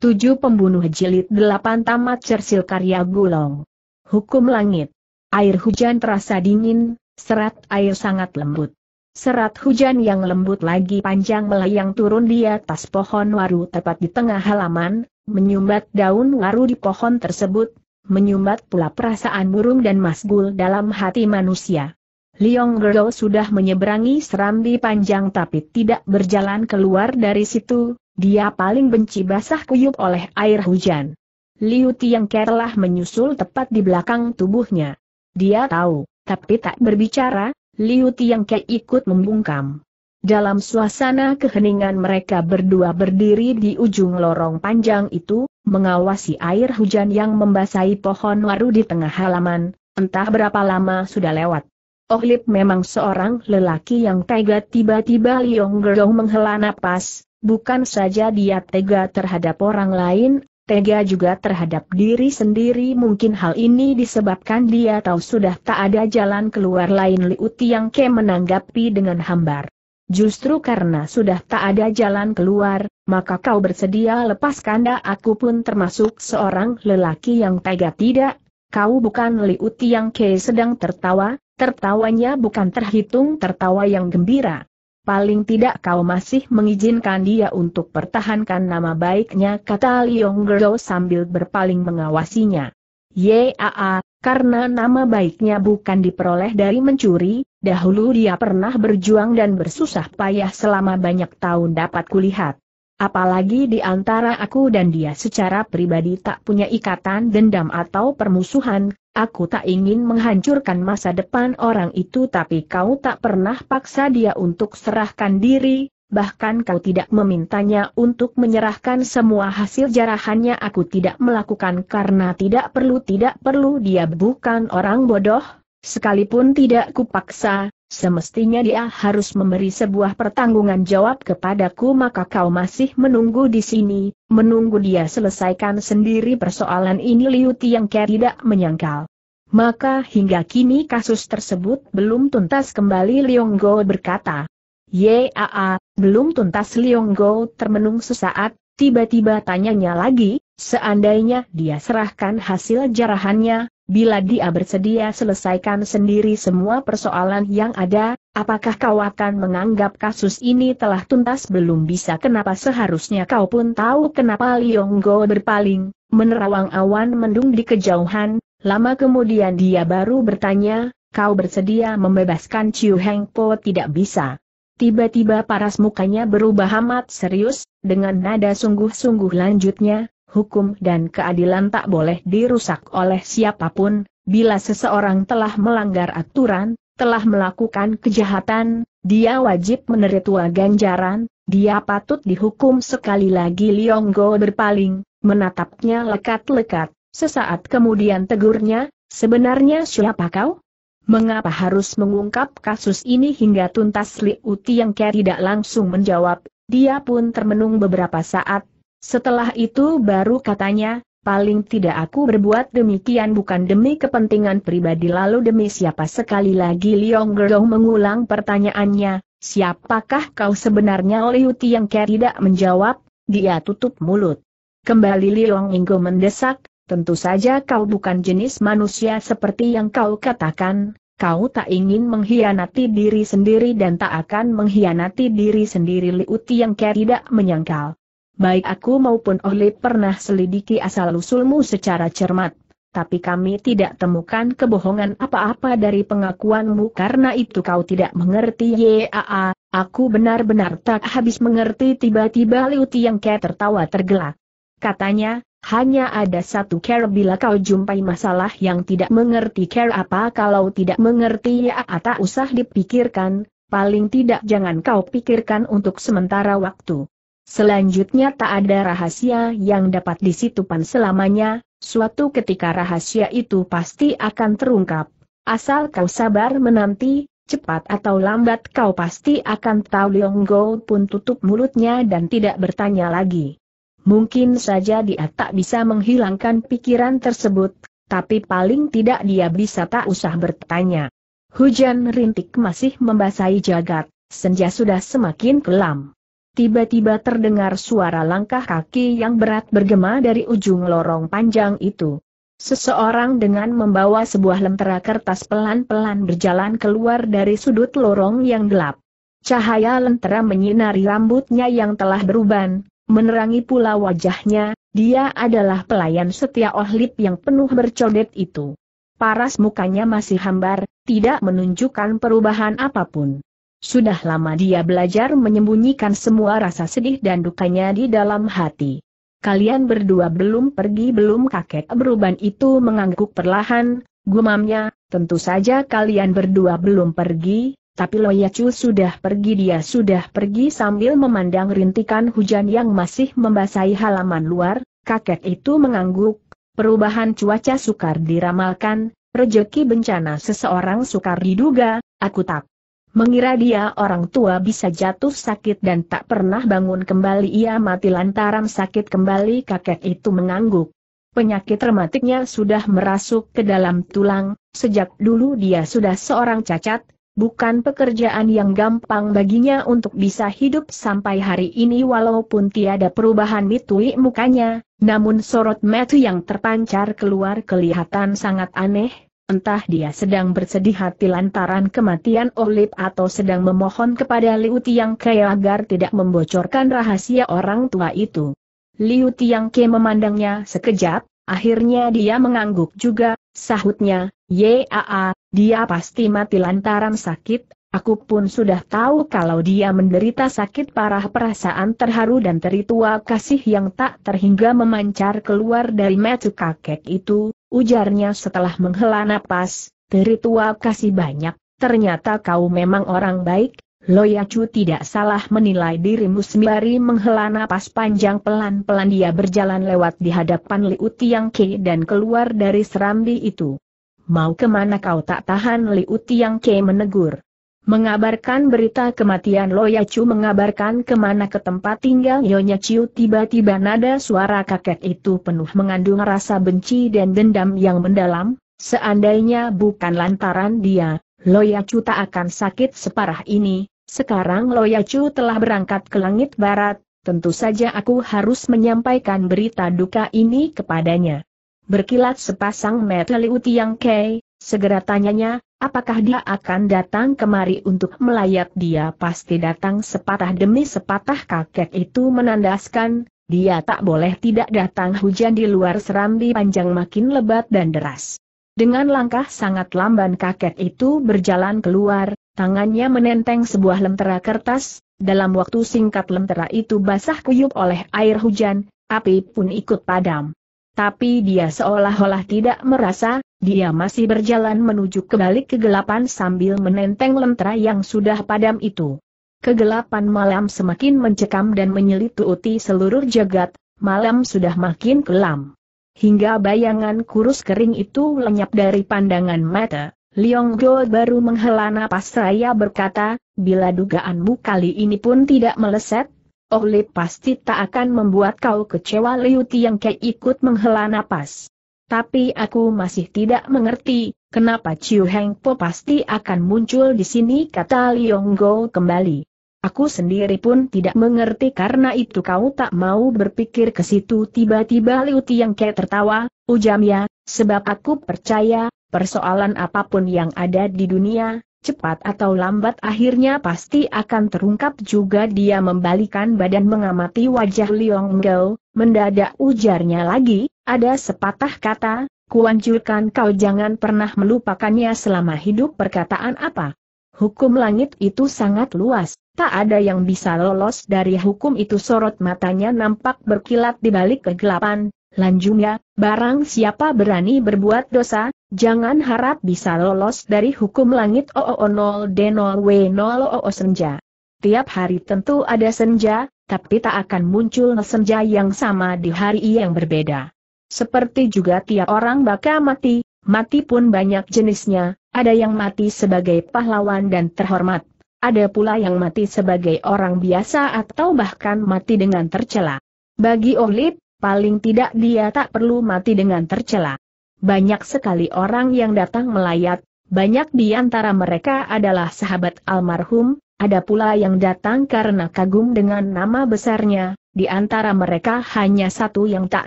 7 Pembunuh Jilid 8 Tamat Cersil Karya Gulong Hukum Langit Air hujan terasa dingin, serat air sangat lembut. Serat hujan yang lembut lagi panjang melayang turun di atas pohon waru tepat di tengah halaman, menyumbat daun waru di pohon tersebut, menyumbat pula perasaan burung dan masgul dalam hati manusia. Liong Gerdo sudah menyeberangi serambi panjang tapi tidak berjalan keluar dari situ, dia paling benci basah kuyup oleh air hujan. Liu Tiang Kerlah menyusul tepat di belakang tubuhnya. Dia tahu, tapi tak berbicara, Liu Tiang Ke ikut membungkam. Dalam suasana keheningan mereka berdua berdiri di ujung lorong panjang itu, mengawasi air hujan yang membasahi pohon waru di tengah halaman, entah berapa lama sudah lewat. Ohlip memang seorang lelaki yang tega tiba-tiba Liong Gerong menghela napas, Bukan saja dia tega terhadap orang lain, tega juga terhadap diri sendiri mungkin hal ini disebabkan dia tahu sudah tak ada jalan keluar lain Liu Tiang Ke menanggapi dengan hambar. Justru karena sudah tak ada jalan keluar, maka kau bersedia lepaskan dah aku pun termasuk seorang lelaki yang tega tidak, kau bukan Liuti yang Ke sedang tertawa, tertawanya bukan terhitung tertawa yang gembira paling tidak kau masih mengizinkan dia untuk pertahankan nama baiknya kata Liong Gerdo sambil berpaling mengawasinya. Yaa, karena nama baiknya bukan diperoleh dari mencuri, dahulu dia pernah berjuang dan bersusah payah selama banyak tahun dapat kulihat. Apalagi di antara aku dan dia secara pribadi tak punya ikatan dendam atau permusuhan, aku tak ingin menghancurkan masa depan orang itu tapi kau tak pernah paksa dia untuk serahkan diri, bahkan kau tidak memintanya untuk menyerahkan semua hasil jarahannya aku tidak melakukan karena tidak perlu tidak perlu dia bukan orang bodoh, sekalipun tidak kupaksa, Semestinya dia harus memberi sebuah pertanggungan jawab kepadaku maka kau masih menunggu di sini, menunggu dia selesaikan sendiri persoalan ini Liu Tiang Ke tidak menyangkal. Maka hingga kini kasus tersebut belum tuntas kembali Liong berkata. Yaa, belum tuntas Liong termenung sesaat, tiba-tiba tanyanya lagi, seandainya dia serahkan hasil jarahannya, Bila dia bersedia selesaikan sendiri semua persoalan yang ada, apakah kau akan menganggap kasus ini telah tuntas belum bisa kenapa seharusnya kau pun tahu kenapa Lionggo berpaling, menerawang awan mendung di kejauhan, lama kemudian dia baru bertanya, kau bersedia membebaskan Chiu Heng Po tidak bisa. Tiba-tiba paras mukanya berubah amat serius, dengan nada sungguh-sungguh lanjutnya, hukum dan keadilan tak boleh dirusak oleh siapapun, bila seseorang telah melanggar aturan, telah melakukan kejahatan, dia wajib menerima ganjaran, dia patut dihukum sekali lagi Lionggo berpaling, menatapnya lekat-lekat, sesaat kemudian tegurnya, sebenarnya siapa kau? Mengapa harus mengungkap kasus ini hingga tuntas Li Uti yang tidak langsung menjawab, dia pun termenung beberapa saat, setelah itu baru katanya, paling tidak aku berbuat demikian bukan demi kepentingan pribadi lalu demi siapa sekali lagi Liong Gerong mengulang pertanyaannya, siapakah kau sebenarnya Liu Tiang Ke tidak menjawab, dia tutup mulut. Kembali Liong Inggo mendesak, tentu saja kau bukan jenis manusia seperti yang kau katakan, kau tak ingin mengkhianati diri sendiri dan tak akan mengkhianati diri sendiri Liu yang Ke tidak menyangkal baik aku maupun Ohli pernah selidiki asal-usulmu secara cermat. Tapi kami tidak temukan kebohongan apa-apa dari pengakuanmu karena itu kau tidak mengerti YAA, aku benar-benar tak habis mengerti tiba-tiba yang Tiangke tertawa tergelak. Katanya, hanya ada satu care bila kau jumpai masalah yang tidak mengerti care apa kalau tidak mengerti ya tak usah dipikirkan, paling tidak jangan kau pikirkan untuk sementara waktu. Selanjutnya tak ada rahasia yang dapat disitupan selamanya, suatu ketika rahasia itu pasti akan terungkap. Asal kau sabar menanti, cepat atau lambat kau pasti akan tahu Leong Go pun tutup mulutnya dan tidak bertanya lagi. Mungkin saja dia tak bisa menghilangkan pikiran tersebut, tapi paling tidak dia bisa tak usah bertanya. Hujan rintik masih membasahi jagat, senja sudah semakin kelam tiba-tiba terdengar suara langkah kaki yang berat bergema dari ujung lorong panjang itu. Seseorang dengan membawa sebuah lentera kertas pelan-pelan berjalan keluar dari sudut lorong yang gelap. Cahaya lentera menyinari rambutnya yang telah beruban, menerangi pula wajahnya, dia adalah pelayan setia Ohlip yang penuh bercodet itu. Paras mukanya masih hambar, tidak menunjukkan perubahan apapun. Sudah lama dia belajar menyembunyikan semua rasa sedih dan dukanya di dalam hati. Kalian berdua belum pergi belum kakek beruban itu mengangguk perlahan, gumamnya, tentu saja kalian berdua belum pergi, tapi Loyacu sudah pergi dia sudah pergi sambil memandang rintikan hujan yang masih membasahi halaman luar, kakek itu mengangguk, perubahan cuaca sukar diramalkan, rejeki bencana seseorang sukar diduga, aku tak Mengira dia orang tua bisa jatuh sakit dan tak pernah bangun kembali ia mati lantaran sakit kembali kakek itu mengangguk. Penyakit rematiknya sudah merasuk ke dalam tulang, sejak dulu dia sudah seorang cacat, bukan pekerjaan yang gampang baginya untuk bisa hidup sampai hari ini walaupun tiada perubahan di mukanya, namun sorot mata yang terpancar keluar kelihatan sangat aneh, Entah dia sedang bersedih hati lantaran kematian Olip atau sedang memohon kepada Liu Tiang Ke agar tidak membocorkan rahasia orang tua itu. Liu Tiang Ke memandangnya sekejap, akhirnya dia mengangguk juga, sahutnya, Yaa, dia pasti mati lantaran sakit, aku pun sudah tahu kalau dia menderita sakit parah perasaan terharu dan teritua kasih yang tak terhingga memancar keluar dari mata kakek itu, ujarnya setelah menghela napas, Teri kasih banyak, ternyata kau memang orang baik, Loyacu tidak salah menilai dirimu sembari menghela napas panjang pelan-pelan dia berjalan lewat di hadapan Liu Tiang Ke dan keluar dari serambi itu. Mau kemana kau tak tahan Liu Tiang Ke menegur. Mengabarkan berita kematian Loya Chu mengabarkan kemana ke tempat tinggal Nyonya Chiu tiba-tiba nada suara kakek itu penuh mengandung rasa benci dan dendam yang mendalam, seandainya bukan lantaran dia, Loya Chu tak akan sakit separah ini, sekarang Loya Chu telah berangkat ke langit barat, tentu saja aku harus menyampaikan berita duka ini kepadanya. Berkilat sepasang mata Liu Tiang Kei, Segera tanyanya, apakah dia akan datang kemari untuk melayat dia pasti datang sepatah demi sepatah kakek itu menandaskan, dia tak boleh tidak datang hujan di luar serambi panjang makin lebat dan deras. Dengan langkah sangat lamban kakek itu berjalan keluar, tangannya menenteng sebuah lentera kertas, dalam waktu singkat lentera itu basah kuyup oleh air hujan, api pun ikut padam. Tapi dia seolah-olah tidak merasa, dia masih berjalan menuju balik kegelapan sambil menenteng lentera yang sudah padam itu. Kegelapan malam semakin mencekam dan menyelituti seluruh jagat, malam sudah makin kelam. Hingga bayangan kurus kering itu lenyap dari pandangan mata, Liong Go baru menghela napas raya berkata, bila dugaanmu kali ini pun tidak meleset, Oh Lip pasti tak akan membuat kau kecewa Liu yang kei ikut menghela napas. Tapi aku masih tidak mengerti, kenapa Chiu Heng Po pasti akan muncul di sini kata Liong Go kembali. Aku sendiri pun tidak mengerti karena itu kau tak mau berpikir ke situ tiba-tiba Liu Tiang Ke tertawa, ujamnya, sebab aku percaya, persoalan apapun yang ada di dunia, cepat atau lambat akhirnya pasti akan terungkap juga dia membalikan badan mengamati wajah Liong Go, mendadak ujarnya lagi, ada sepatah kata, kuanjurkan kau jangan pernah melupakannya selama hidup perkataan apa. Hukum langit itu sangat luas, tak ada yang bisa lolos dari hukum itu sorot matanya nampak berkilat di balik kegelapan, lanjutnya, barang siapa berani berbuat dosa, jangan harap bisa lolos dari hukum langit OO0 D0 W0 OO senja. Tiap hari tentu ada senja, tapi tak akan muncul senja yang sama di hari yang berbeda. Seperti juga tiap orang bakal mati, mati pun banyak jenisnya, ada yang mati sebagai pahlawan dan terhormat. Ada pula yang mati sebagai orang biasa atau bahkan mati dengan tercela. Bagi Olip, paling tidak dia tak perlu mati dengan tercela. Banyak sekali orang yang datang melayat, banyak di antara mereka adalah sahabat almarhum, ada pula yang datang karena kagum dengan nama besarnya, di antara mereka hanya satu yang tak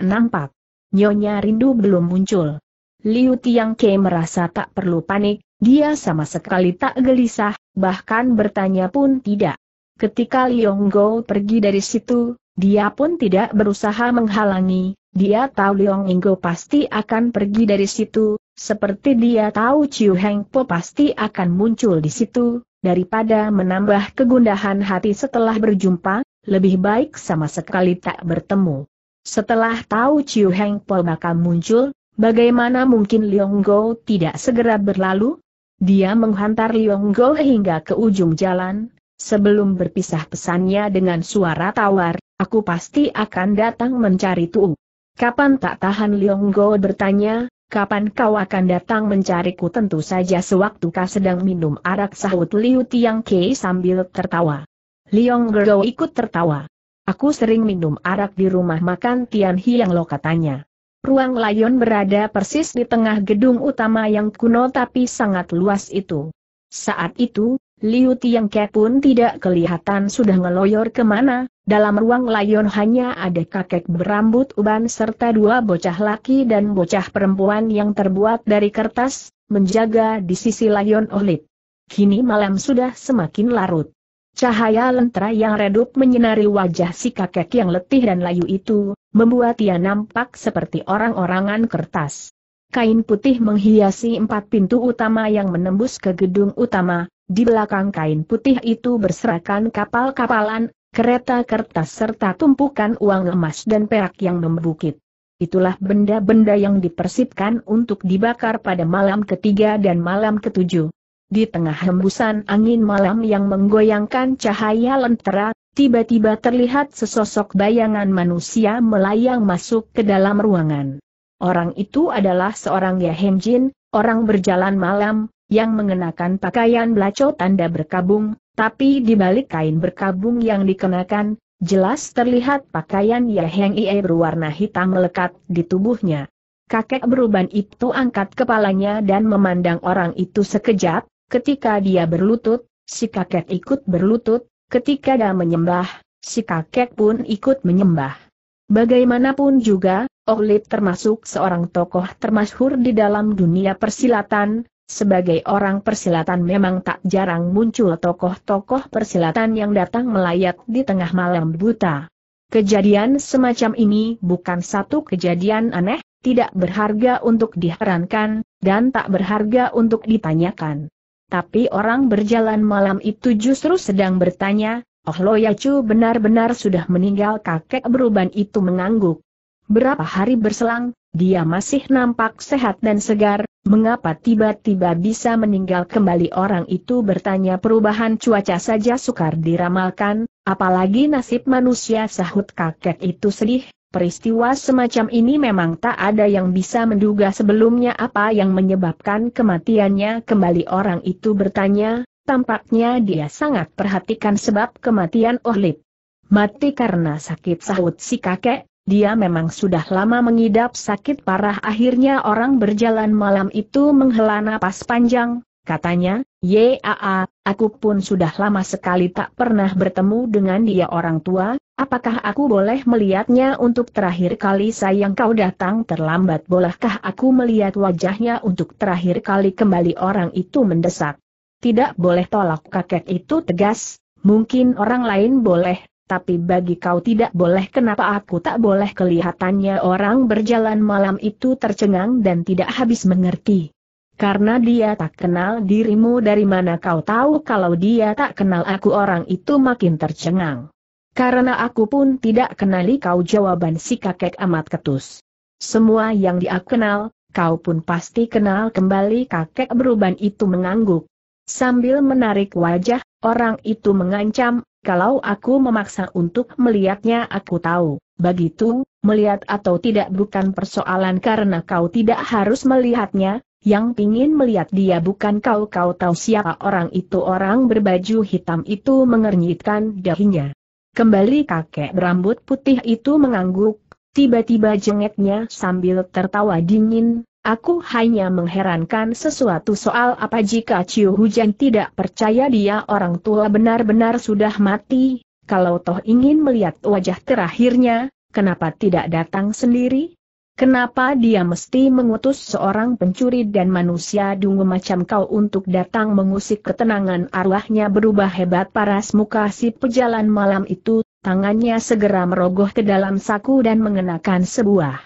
nampak. Nyonya rindu belum muncul. Liu Tiang Ke merasa tak perlu panik, dia sama sekali tak gelisah, bahkan bertanya pun tidak. Ketika Liong Go pergi dari situ, dia pun tidak berusaha menghalangi, dia tahu Liong Inggo pasti akan pergi dari situ, seperti dia tahu Chiu Heng Po pasti akan muncul di situ, daripada menambah kegundahan hati setelah berjumpa, lebih baik sama sekali tak bertemu. Setelah tahu Chiu Heng Po bakal muncul, bagaimana mungkin Leong Go tidak segera berlalu? Dia menghantar Leong Go hingga ke ujung jalan, sebelum berpisah pesannya dengan suara tawar, aku pasti akan datang mencari Tu. Kapan tak tahan Leong Go bertanya, kapan kau akan datang mencariku tentu saja sewaktu kau sedang minum arak sahut Liu Tiang Kei sambil tertawa. Liong Go ikut tertawa. Aku sering minum arak di rumah makan Tian Hiang Lo katanya. Ruang layon berada persis di tengah gedung utama yang kuno tapi sangat luas itu. Saat itu, Liu Ke pun tidak kelihatan sudah ngeloyor kemana, dalam ruang layon hanya ada kakek berambut uban serta dua bocah laki dan bocah perempuan yang terbuat dari kertas, menjaga di sisi layon olit. Kini malam sudah semakin larut. Cahaya lentera yang redup menyinari wajah si kakek yang letih dan layu itu, membuat ia nampak seperti orang-orangan kertas. Kain putih menghiasi empat pintu utama yang menembus ke gedung utama, di belakang kain putih itu berserakan kapal-kapalan, kereta kertas serta tumpukan uang emas dan perak yang membukit. Itulah benda-benda yang dipersipkan untuk dibakar pada malam ketiga dan malam ketujuh. Di tengah hembusan angin malam yang menggoyangkan cahaya lentera, tiba-tiba terlihat sesosok bayangan manusia melayang masuk ke dalam ruangan. Orang itu adalah seorang Yahenjin, orang berjalan malam, yang mengenakan pakaian belaco tanda berkabung, tapi di balik kain berkabung yang dikenakan, jelas terlihat pakaian Yaheng Ie berwarna hitam melekat di tubuhnya. Kakek beruban itu angkat kepalanya dan memandang orang itu sekejap, Ketika dia berlutut, si kakek ikut berlutut, ketika dia menyembah, si kakek pun ikut menyembah. Bagaimanapun juga, Orlip termasuk seorang tokoh termasyhur di dalam dunia persilatan, sebagai orang persilatan memang tak jarang muncul tokoh-tokoh persilatan yang datang melayat di tengah malam buta. Kejadian semacam ini bukan satu kejadian aneh, tidak berharga untuk diherankan, dan tak berharga untuk ditanyakan. Tapi orang berjalan malam itu justru sedang bertanya, Oh lo ya cu, benar-benar sudah meninggal kakek beruban itu mengangguk. Berapa hari berselang, dia masih nampak sehat dan segar, mengapa tiba-tiba bisa meninggal kembali orang itu bertanya perubahan cuaca saja sukar diramalkan, apalagi nasib manusia sahut kakek itu sedih, Peristiwa semacam ini memang tak ada yang bisa menduga sebelumnya apa yang menyebabkan kematiannya kembali orang itu bertanya, tampaknya dia sangat perhatikan sebab kematian Ohlip. Mati karena sakit sahut si kakek, dia memang sudah lama mengidap sakit parah akhirnya orang berjalan malam itu menghela napas panjang, katanya, Yaa, aku pun sudah lama sekali tak pernah bertemu dengan dia orang tua, Apakah aku boleh melihatnya untuk terakhir kali sayang kau datang terlambat bolehkah aku melihat wajahnya untuk terakhir kali kembali orang itu mendesak. Tidak boleh tolak kakek itu tegas, mungkin orang lain boleh, tapi bagi kau tidak boleh kenapa aku tak boleh kelihatannya orang berjalan malam itu tercengang dan tidak habis mengerti. Karena dia tak kenal dirimu dari mana kau tahu kalau dia tak kenal aku orang itu makin tercengang. Karena aku pun tidak kenali kau jawaban si kakek amat ketus. Semua yang dia kenal, kau pun pasti kenal kembali kakek beruban itu mengangguk. Sambil menarik wajah, orang itu mengancam, kalau aku memaksa untuk melihatnya aku tahu, begitu, melihat atau tidak bukan persoalan karena kau tidak harus melihatnya, yang ingin melihat dia bukan kau kau tahu siapa orang itu orang berbaju hitam itu mengernyitkan dahinya. Kembali kakek berambut putih itu mengangguk, tiba-tiba jengeknya sambil tertawa dingin, aku hanya mengherankan sesuatu soal apa jika Ciu Hujan tidak percaya dia orang tua benar-benar sudah mati, kalau toh ingin melihat wajah terakhirnya, kenapa tidak datang sendiri? Kenapa dia mesti mengutus seorang pencuri dan manusia dungu macam kau untuk datang mengusik ketenangan arwahnya berubah hebat paras muka si pejalan malam itu, tangannya segera merogoh ke dalam saku dan mengenakan sebuah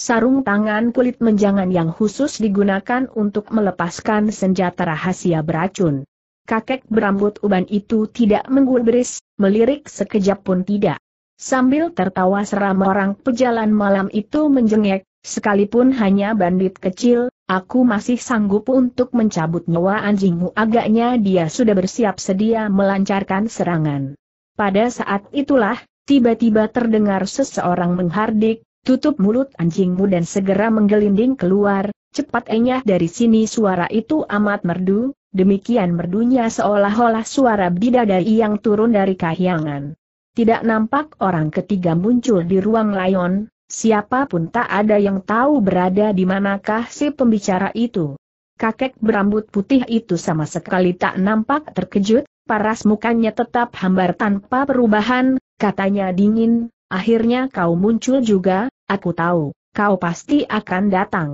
sarung tangan kulit menjangan yang khusus digunakan untuk melepaskan senjata rahasia beracun. Kakek berambut uban itu tidak menggulbris, melirik sekejap pun tidak. Sambil tertawa seram orang pejalan malam itu menjengek, sekalipun hanya bandit kecil, aku masih sanggup untuk mencabut nyawa anjingmu agaknya dia sudah bersiap sedia melancarkan serangan. Pada saat itulah, tiba-tiba terdengar seseorang menghardik, tutup mulut anjingmu dan segera menggelinding keluar, cepat enyah dari sini suara itu amat merdu, demikian merdunya seolah-olah suara bidadari yang turun dari kahyangan. Tidak nampak orang ketiga muncul di ruang layon, siapapun tak ada yang tahu berada di manakah si pembicara itu. Kakek berambut putih itu sama sekali tak nampak terkejut, paras mukanya tetap hambar tanpa perubahan, katanya dingin, akhirnya kau muncul juga, aku tahu, kau pasti akan datang.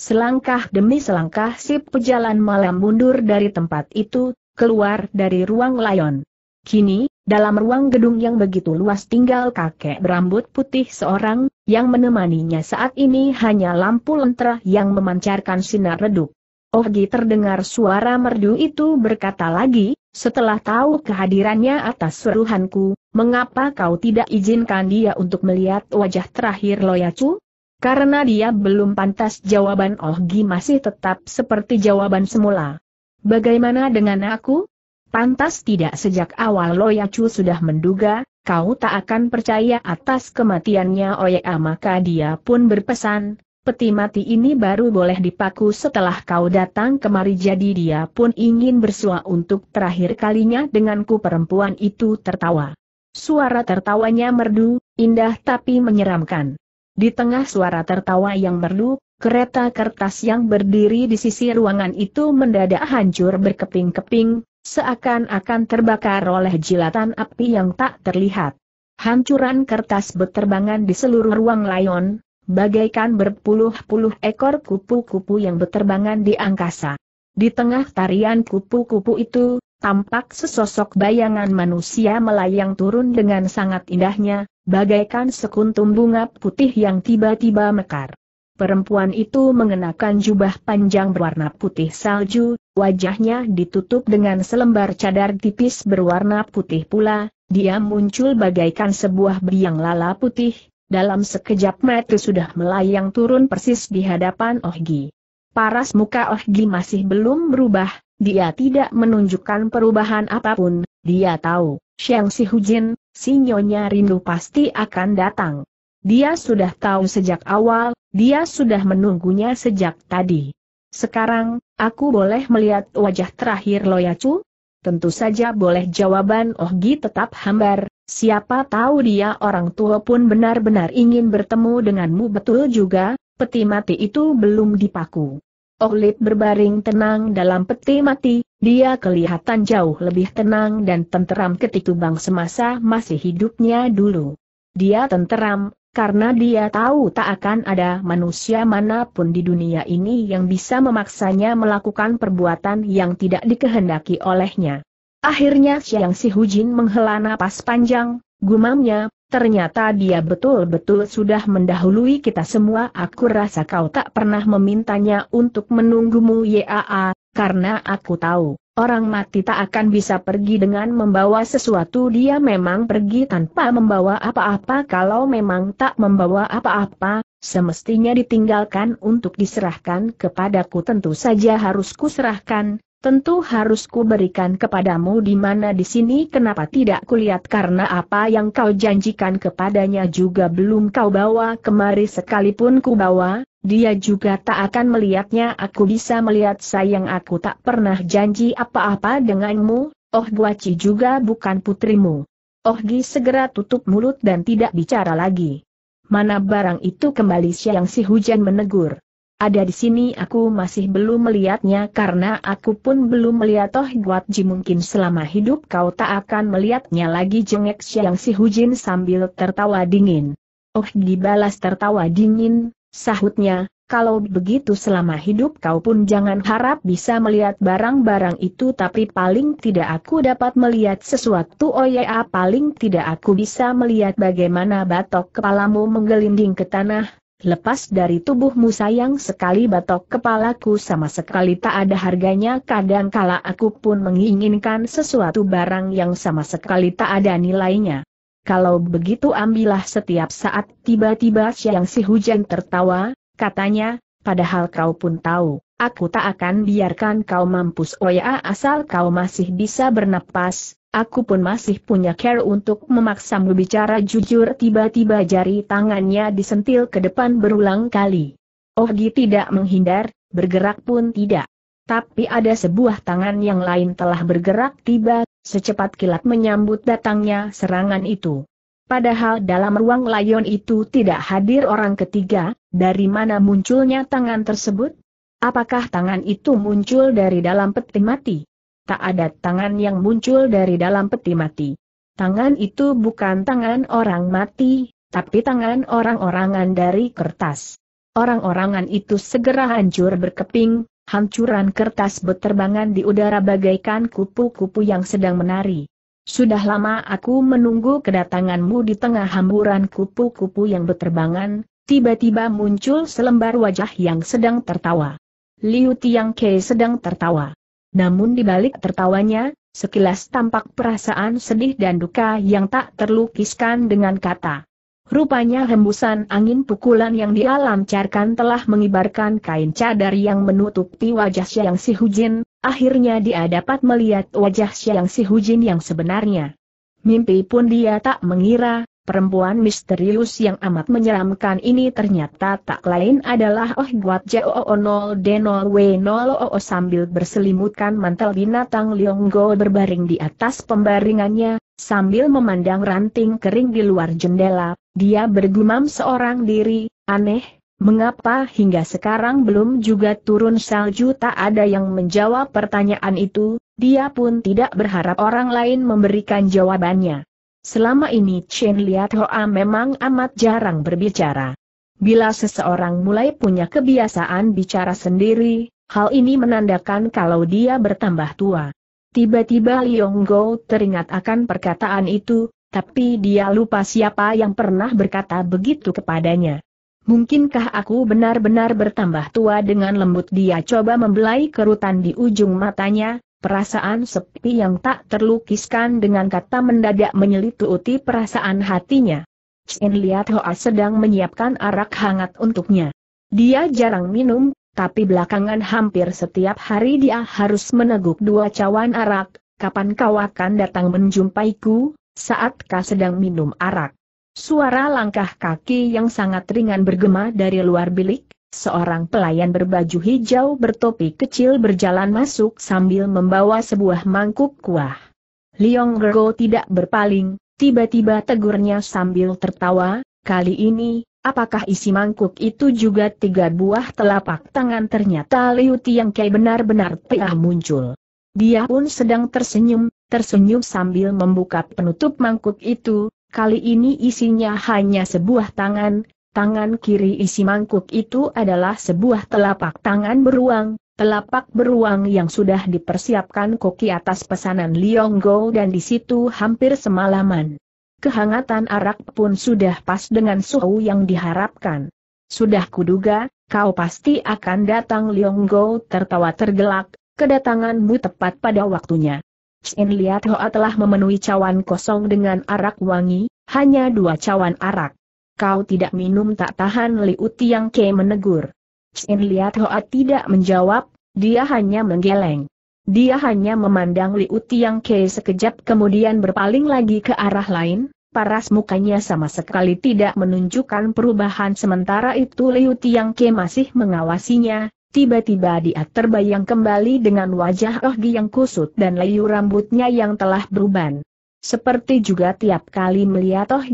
Selangkah demi selangkah si pejalan malam mundur dari tempat itu, keluar dari ruang layon. Kini, dalam ruang gedung yang begitu luas tinggal kakek berambut putih seorang, yang menemaninya saat ini hanya lampu lentera yang memancarkan sinar redup. Ohgi terdengar suara merdu itu berkata lagi, setelah tahu kehadirannya atas suruhanku, mengapa kau tidak izinkan dia untuk melihat wajah terakhir Loyacu? Karena dia belum pantas jawaban Ohgi masih tetap seperti jawaban semula. Bagaimana dengan aku? Pantas tidak sejak awal Loya Chu sudah menduga, kau tak akan percaya atas kematiannya Oya maka dia pun berpesan, peti mati ini baru boleh dipaku setelah kau datang kemari jadi dia pun ingin bersua untuk terakhir kalinya denganku perempuan itu tertawa. Suara tertawanya merdu, indah tapi menyeramkan. Di tengah suara tertawa yang merdu, kereta kertas yang berdiri di sisi ruangan itu mendadak hancur berkeping-keping, seakan-akan terbakar oleh jilatan api yang tak terlihat. Hancuran kertas beterbangan di seluruh ruang layon, bagaikan berpuluh-puluh ekor kupu-kupu yang beterbangan di angkasa. Di tengah tarian kupu-kupu itu, tampak sesosok bayangan manusia melayang turun dengan sangat indahnya, bagaikan sekuntum bunga putih yang tiba-tiba mekar. Perempuan itu mengenakan jubah panjang berwarna putih salju, wajahnya ditutup dengan selembar cadar tipis berwarna putih pula, dia muncul bagaikan sebuah biang lala putih, dalam sekejap mata sudah melayang turun persis di hadapan Ohgi. Paras muka Ohgi masih belum berubah, dia tidak menunjukkan perubahan apapun, dia tahu, Siang Si Hujin, si Nyonya Rindu pasti akan datang. Dia sudah tahu sejak awal, dia sudah menunggunya sejak tadi. Sekarang, aku boleh melihat wajah terakhir Loyacu? Tentu saja boleh jawaban Oh Ohgi tetap hambar, siapa tahu dia orang tua pun benar-benar ingin bertemu denganmu betul juga, peti mati itu belum dipaku. Oh Lip berbaring tenang dalam peti mati, dia kelihatan jauh lebih tenang dan tenteram ketika bang semasa masih hidupnya dulu. Dia tenteram, karena dia tahu tak akan ada manusia manapun di dunia ini yang bisa memaksanya melakukan perbuatan yang tidak dikehendaki olehnya. Akhirnya Siang Si Hujin menghela napas panjang, gumamnya, ternyata dia betul-betul sudah mendahului kita semua. Aku rasa kau tak pernah memintanya untuk menunggumu Yaa, karena aku tahu. Orang mati tak akan bisa pergi dengan membawa sesuatu dia memang pergi tanpa membawa apa-apa kalau memang tak membawa apa-apa, semestinya ditinggalkan untuk diserahkan kepadaku tentu saja harus kuserahkan, tentu harus kuberikan kepadamu di mana di sini kenapa tidak kulihat karena apa yang kau janjikan kepadanya juga belum kau bawa kemari sekalipun ku bawa, dia juga tak akan melihatnya aku bisa melihat sayang aku tak pernah janji apa-apa denganmu, oh Guaci juga bukan putrimu. Oh gi segera tutup mulut dan tidak bicara lagi. Mana barang itu kembali siang si hujan menegur. Ada di sini aku masih belum melihatnya karena aku pun belum melihat Toh Guat Ji mungkin selama hidup kau tak akan melihatnya lagi jengek Siang Si Hujin sambil tertawa dingin. Oh dibalas tertawa dingin, sahutnya, kalau begitu selama hidup kau pun jangan harap bisa melihat barang-barang itu tapi paling tidak aku dapat melihat sesuatu oh ya paling tidak aku bisa melihat bagaimana batok kepalamu menggelinding ke tanah, lepas dari tubuhmu sayang sekali batok kepalaku sama sekali tak ada harganya kadang kala aku pun menginginkan sesuatu barang yang sama sekali tak ada nilainya. Kalau begitu ambillah setiap saat tiba-tiba siang si hujan tertawa, katanya, padahal kau pun tahu, aku tak akan biarkan kau mampus Oya, oh asal kau masih bisa bernapas, Aku pun masih punya care untuk memaksamu bicara jujur tiba-tiba jari tangannya disentil ke depan berulang kali. Oh Gi tidak menghindar, bergerak pun tidak. Tapi ada sebuah tangan yang lain telah bergerak tiba, secepat kilat menyambut datangnya serangan itu. Padahal dalam ruang layon itu tidak hadir orang ketiga, dari mana munculnya tangan tersebut? Apakah tangan itu muncul dari dalam peti mati? tak ada tangan yang muncul dari dalam peti mati. Tangan itu bukan tangan orang mati, tapi tangan orang-orangan dari kertas. Orang-orangan itu segera hancur berkeping, hancuran kertas berterbangan di udara bagaikan kupu-kupu yang sedang menari. Sudah lama aku menunggu kedatanganmu di tengah hamburan kupu-kupu yang berterbangan, tiba-tiba muncul selembar wajah yang sedang tertawa. Liu Tiang Ke sedang tertawa. Namun di balik tertawanya, sekilas tampak perasaan sedih dan duka yang tak terlukiskan dengan kata. Rupanya hembusan angin pukulan yang dia lancarkan telah mengibarkan kain cadar yang menutupi wajah Siang Si Hujin, akhirnya dia dapat melihat wajah Siang Si Hujin yang sebenarnya. Mimpi pun dia tak mengira, Perempuan misterius yang amat menyeramkan ini ternyata tak lain adalah Oh Guat Joo0 D0 W0 sambil berselimutkan mantel binatang Lionggo berbaring di atas pembaringannya, sambil memandang ranting kering di luar jendela, dia bergumam seorang diri, aneh, mengapa hingga sekarang belum juga turun salju tak ada yang menjawab pertanyaan itu, dia pun tidak berharap orang lain memberikan jawabannya. Selama ini Chen Liat Hoa memang amat jarang berbicara. Bila seseorang mulai punya kebiasaan bicara sendiri, hal ini menandakan kalau dia bertambah tua. Tiba-tiba Liong Go teringat akan perkataan itu, tapi dia lupa siapa yang pernah berkata begitu kepadanya. Mungkinkah aku benar-benar bertambah tua dengan lembut dia coba membelai kerutan di ujung matanya, Perasaan sepi yang tak terlukiskan dengan kata mendadak menyelituti perasaan hatinya. Chen lihat Hoa sedang menyiapkan arak hangat untuknya. Dia jarang minum, tapi belakangan hampir setiap hari dia harus meneguk dua cawan arak, kapan kau akan datang menjumpaiku, saat kau sedang minum arak. Suara langkah kaki yang sangat ringan bergema dari luar bilik, Seorang pelayan berbaju hijau bertopi kecil berjalan masuk sambil membawa sebuah mangkuk kuah. Liong Gergo tidak berpaling, tiba-tiba tegurnya sambil tertawa, kali ini, apakah isi mangkuk itu juga tiga buah telapak tangan ternyata Liu Kei benar-benar telah muncul. Dia pun sedang tersenyum, tersenyum sambil membuka penutup mangkuk itu, kali ini isinya hanya sebuah tangan, Tangan kiri isi mangkuk itu adalah sebuah telapak tangan beruang, telapak beruang yang sudah dipersiapkan koki atas pesanan Lionggo dan di situ hampir semalaman. Kehangatan arak pun sudah pas dengan suhu yang diharapkan. Sudah kuduga, kau pasti akan datang Lionggo tertawa tergelak, kedatanganmu tepat pada waktunya. Chin Liat Hoa telah memenuhi cawan kosong dengan arak wangi, hanya dua cawan arak kau tidak minum tak tahan Li Utiang Ke menegur. Chin Liat Hoa tidak menjawab, dia hanya menggeleng. Dia hanya memandang Li Utiang Ke sekejap kemudian berpaling lagi ke arah lain, paras mukanya sama sekali tidak menunjukkan perubahan sementara itu Li Utiang Ke masih mengawasinya, tiba-tiba dia terbayang kembali dengan wajah Oh yang kusut dan layu rambutnya yang telah beruban. Seperti juga tiap kali melihat Oh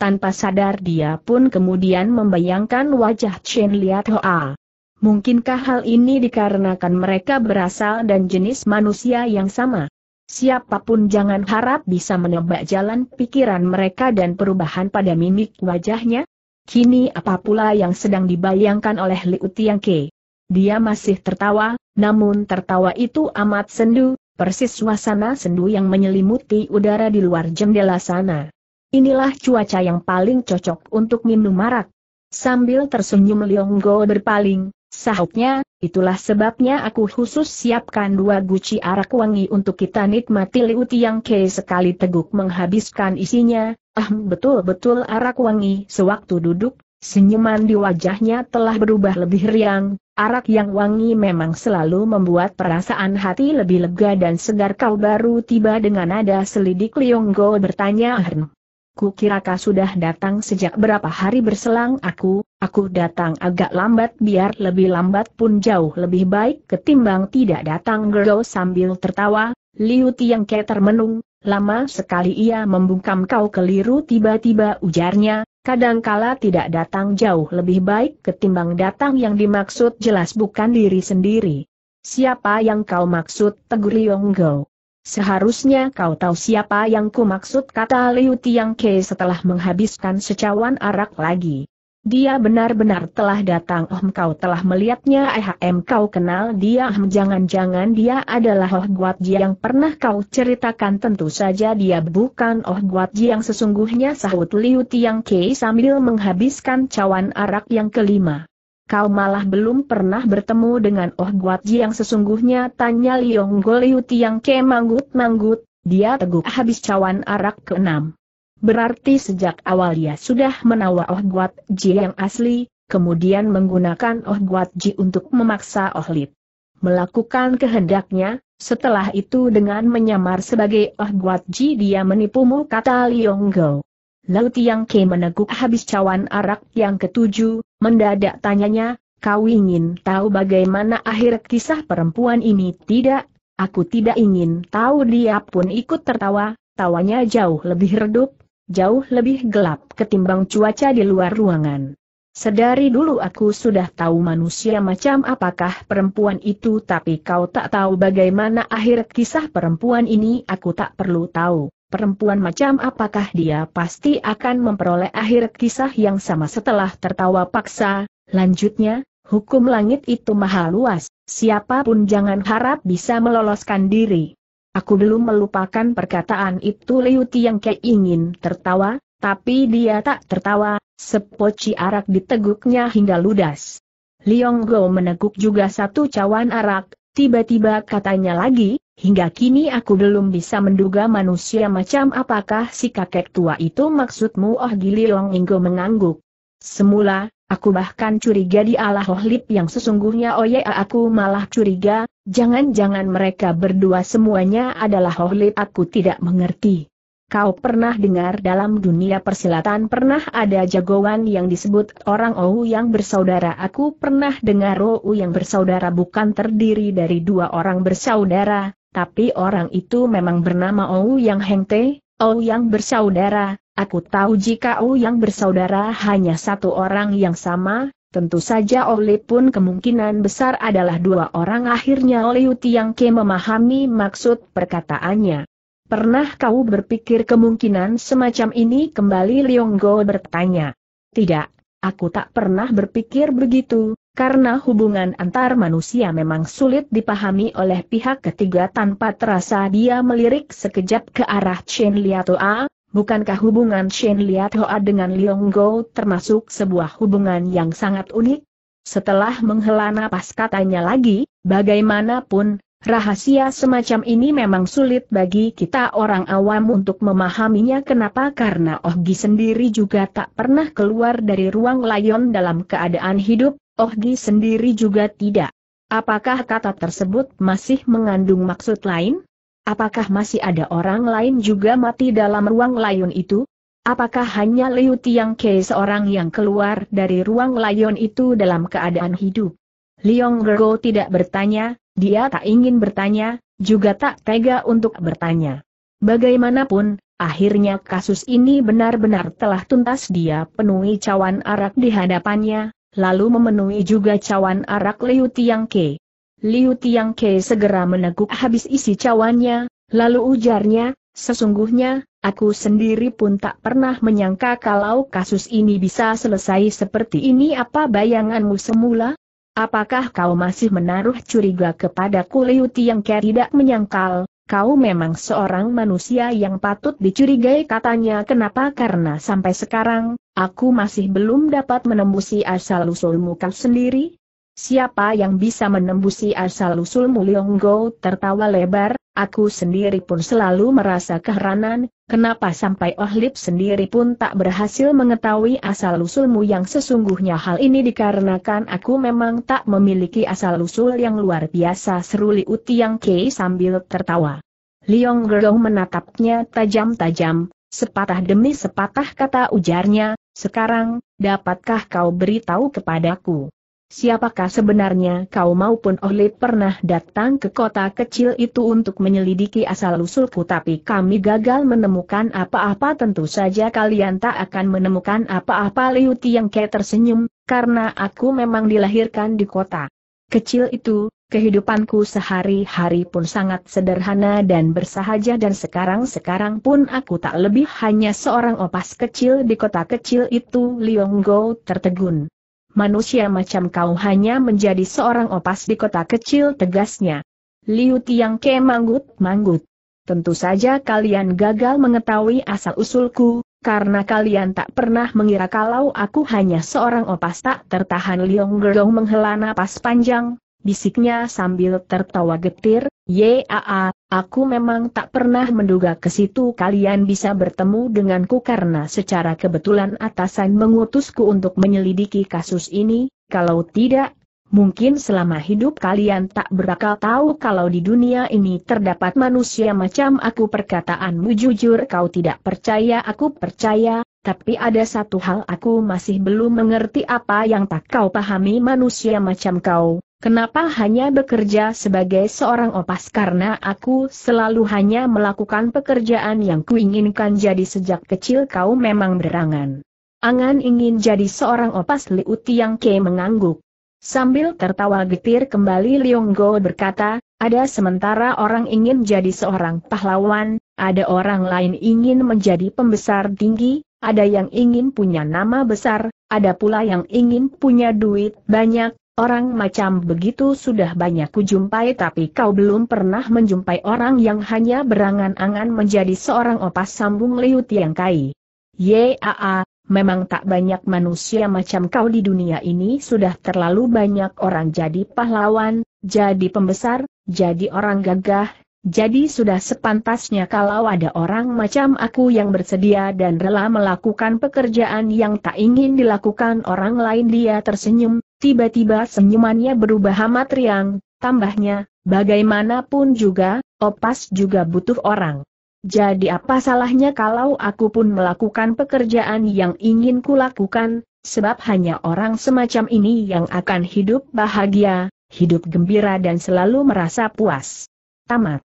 tanpa sadar dia pun kemudian membayangkan wajah Chen Liat Hoa. Mungkinkah hal ini dikarenakan mereka berasal dan jenis manusia yang sama? Siapapun jangan harap bisa menebak jalan pikiran mereka dan perubahan pada mimik wajahnya. Kini apa pula yang sedang dibayangkan oleh Liu Tiangke? Dia masih tertawa, namun tertawa itu amat sendu, persis suasana sendu yang menyelimuti udara di luar jendela sana. Inilah cuaca yang paling cocok untuk minum marak. Sambil tersenyum Lionggo berpaling, sahutnya, itulah sebabnya aku khusus siapkan dua guci arak wangi untuk kita nikmati Liu yang Ke sekali teguk menghabiskan isinya, ah betul-betul arak wangi sewaktu duduk, senyuman di wajahnya telah berubah lebih riang, arak yang wangi memang selalu membuat perasaan hati lebih lega dan segar kau baru tiba dengan nada selidik Lionggo bertanya ahm kau sudah datang sejak berapa hari berselang aku, aku datang agak lambat biar lebih lambat pun jauh lebih baik ketimbang tidak datang Gerdo sambil tertawa, Liu Tiangke termenung, lama sekali ia membungkam kau keliru tiba-tiba ujarnya, kadangkala tidak datang jauh lebih baik ketimbang datang yang dimaksud jelas bukan diri sendiri. Siapa yang kau maksud tegur Yonggau? Seharusnya kau tahu siapa yang ku maksud kata Liu Tiang Ke setelah menghabiskan secawan arak lagi. Dia benar-benar telah datang Oh kau telah melihatnya Ehm kau kenal dia jangan-jangan dia adalah Oh Guat Ji yang pernah kau ceritakan tentu saja dia bukan Oh Guat Ji yang sesungguhnya sahut Liu Tiang Ke sambil menghabiskan cawan arak yang kelima. Kau malah belum pernah bertemu dengan Oh Guat yang sesungguhnya tanya Liong Goliu Tiang Ke manggut-manggut, dia teguk habis cawan arak keenam. Berarti sejak awal ia sudah menawar Oh Guat Ji yang asli, kemudian menggunakan Oh Guat Ji untuk memaksa Oh Lit. Melakukan kehendaknya, setelah itu dengan menyamar sebagai Oh Guat Ji dia menipumu kata Liong Go. Lalu Tiang Ke meneguk habis cawan arak yang ketujuh, mendadak tanyanya, kau ingin tahu bagaimana akhir kisah perempuan ini? Tidak, aku tidak ingin tahu dia pun ikut tertawa, tawanya jauh lebih redup, jauh lebih gelap ketimbang cuaca di luar ruangan. Sedari dulu aku sudah tahu manusia macam apakah perempuan itu tapi kau tak tahu bagaimana akhir kisah perempuan ini aku tak perlu tahu perempuan macam apakah dia pasti akan memperoleh akhir kisah yang sama setelah tertawa paksa, lanjutnya, hukum langit itu maha luas, siapapun jangan harap bisa meloloskan diri. Aku belum melupakan perkataan itu Liu yang Ke ingin tertawa, tapi dia tak tertawa, sepoci arak diteguknya hingga ludas. Liong Go meneguk juga satu cawan arak, tiba-tiba katanya lagi, Hingga kini aku belum bisa menduga manusia macam apakah si kakek tua itu maksudmu Oh Gili Long Inggo mengangguk. Semula, aku bahkan curiga di Allah Oh Lip yang sesungguhnya oh ya aku malah curiga, jangan-jangan mereka berdua semuanya adalah Oh Lip aku tidak mengerti. Kau pernah dengar dalam dunia persilatan pernah ada jagoan yang disebut orang Ou yang bersaudara Aku pernah dengar Ou yang bersaudara bukan terdiri dari dua orang bersaudara, tapi orang itu memang bernama Ou Yang Hengte, Ou Yang bersaudara, aku tahu jika Ou Yang bersaudara hanya satu orang yang sama, tentu saja Oli pun kemungkinan besar adalah dua orang akhirnya Ole Tiang Ke memahami maksud perkataannya. Pernah kau berpikir kemungkinan semacam ini kembali Lionggo bertanya. Tidak, aku tak pernah berpikir begitu, karena hubungan antar manusia memang sulit dipahami oleh pihak ketiga tanpa terasa dia melirik sekejap ke arah Chen Liatoa, bukankah hubungan Chen Liatoa dengan Liong Go termasuk sebuah hubungan yang sangat unik? Setelah menghela napas katanya lagi, bagaimanapun, rahasia semacam ini memang sulit bagi kita orang awam untuk memahaminya kenapa karena Ohgi sendiri juga tak pernah keluar dari ruang layon dalam keadaan hidup, Ohgi sendiri juga tidak. Apakah kata tersebut masih mengandung maksud lain? Apakah masih ada orang lain juga mati dalam ruang layon itu? Apakah hanya Liu Tiang Kei seorang yang keluar dari ruang layon itu dalam keadaan hidup? Liong Gergo tidak bertanya, dia tak ingin bertanya, juga tak tega untuk bertanya. Bagaimanapun, akhirnya kasus ini benar-benar telah tuntas dia penuhi cawan arak di hadapannya, lalu memenuhi juga cawan arak Liu Ke. Liu Ke segera meneguk habis isi cawannya, lalu ujarnya, sesungguhnya, aku sendiri pun tak pernah menyangka kalau kasus ini bisa selesai seperti ini apa bayanganmu semula? Apakah kau masih menaruh curiga kepadaku Liu Ke tidak menyangkal, kau memang seorang manusia yang patut dicurigai katanya kenapa karena sampai sekarang, aku masih belum dapat menembusi asal-usulmu kau sendiri? Siapa yang bisa menembusi asal-usulmu Leonggo tertawa lebar, aku sendiri pun selalu merasa keheranan, Kenapa sampai Ohlip sendiri pun tak berhasil mengetahui asal-usulmu yang sesungguhnya hal ini dikarenakan aku memang tak memiliki asal-usul yang luar biasa Seruli uti yang Kei sambil tertawa. Liong Gerong menatapnya tajam-tajam, sepatah demi sepatah kata ujarnya, sekarang, dapatkah kau beritahu kepadaku? Siapakah sebenarnya kau maupun Ohlit pernah datang ke kota kecil itu untuk menyelidiki asal-usulku tapi kami gagal menemukan apa-apa tentu saja kalian tak akan menemukan apa-apa Liu Tiangke tersenyum, karena aku memang dilahirkan di kota kecil itu, kehidupanku sehari-hari pun sangat sederhana dan bersahaja dan sekarang-sekarang pun aku tak lebih hanya seorang opas kecil di kota kecil itu Liong Go tertegun manusia macam kau hanya menjadi seorang opas di kota kecil tegasnya. Liu Tiang Ke manggut-manggut. Tentu saja kalian gagal mengetahui asal-usulku, karena kalian tak pernah mengira kalau aku hanya seorang opas tak tertahan Liong Gerong menghela napas panjang, bisiknya sambil tertawa getir, Yaa, aku memang tak pernah menduga ke situ kalian bisa bertemu denganku karena secara kebetulan atasan mengutusku untuk menyelidiki kasus ini, kalau tidak, mungkin selama hidup kalian tak berakal tahu kalau di dunia ini terdapat manusia macam aku perkataanmu jujur kau tidak percaya aku percaya, tapi ada satu hal aku masih belum mengerti apa yang tak kau pahami manusia macam kau, Kenapa hanya bekerja sebagai seorang opas karena aku selalu hanya melakukan pekerjaan yang kuinginkan jadi sejak kecil kau memang berangan. Angan ingin jadi seorang opas Liu Tiang Ke mengangguk. Sambil tertawa getir kembali Leong Go berkata, ada sementara orang ingin jadi seorang pahlawan, ada orang lain ingin menjadi pembesar tinggi, ada yang ingin punya nama besar, ada pula yang ingin punya duit banyak, Orang macam begitu sudah banyak kujumpai tapi kau belum pernah menjumpai orang yang hanya berangan-angan menjadi seorang opas sambung Liu Tiang Kai. Yaa, memang tak banyak manusia macam kau di dunia ini sudah terlalu banyak orang jadi pahlawan, jadi pembesar, jadi orang gagah, jadi sudah sepantasnya kalau ada orang macam aku yang bersedia dan rela melakukan pekerjaan yang tak ingin dilakukan orang lain dia tersenyum, Tiba-tiba senyumannya berubah amat riang, tambahnya, bagaimanapun juga, opas juga butuh orang. Jadi apa salahnya kalau aku pun melakukan pekerjaan yang ingin kulakukan, sebab hanya orang semacam ini yang akan hidup bahagia, hidup gembira dan selalu merasa puas. Tamat.